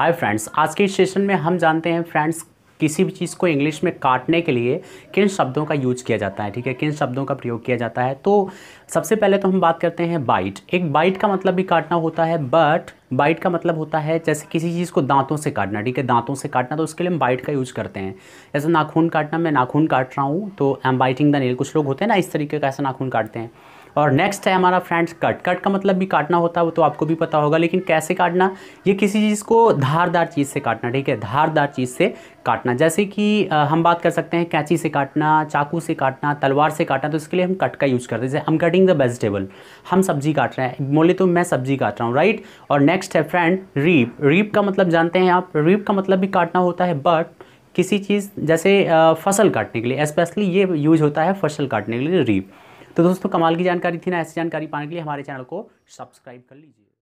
hi friends आज के session में हम जानते हैं फ्रेंड्स किसी भी चीज़ को इंग्लिश में काटने के लिए किन शब्दों का यूज किया जाता है ठीक है किन शब्दों का प्रयोग किया जाता है तो सबसे पहले तो हम बात करते हैं बाइट एक बाइट का मतलब भी काटना होता है बट बाइट का मतलब होता है जैसे किसी चीज़ को दांतों से काटना ठीक है दांतों से काटना तो उसके लिए हम बाइट का यूज़ करते हैं जैसे नाखून काटना मैं नाखून काट रहा हूँ तो I am biting the nail कुछ लोग होते हैं ना इस तरीके का ऐसा नाखून काटते हैं और नेक्स्ट है हमारा फ्रेंड्स कट कट का मतलब भी काटना होता है वो तो आपको भी पता होगा लेकिन कैसे काटना ये किसी चीज़ को धारदार चीज़ से काटना ठीक है धारदार चीज़ से काटना जैसे कि हम बात कर सकते हैं कैंची से काटना चाकू से काटना तलवार से काटना तो इसके लिए हम कट का यूज़ करते हैं जैसे हम कटिंग द वेजिटेबल हम सब्जी काट रहे हैं बोले तो मैं सब्जी काट रहा हूँ राइट और नेक्स्ट है फ्रेंड रीप रीप का मतलब जानते हैं आप रीप का मतलब भी काटना होता है बट किसी चीज़ जैसे फसल काटने के लिए स्पेशली ये यूज होता है फसल काटने के लिए रीप तो दोस्तों कमाल की जानकारी थी ना ऐसी जानकारी पाने के लिए हमारे चैनल को सब्सक्राइब कर लीजिए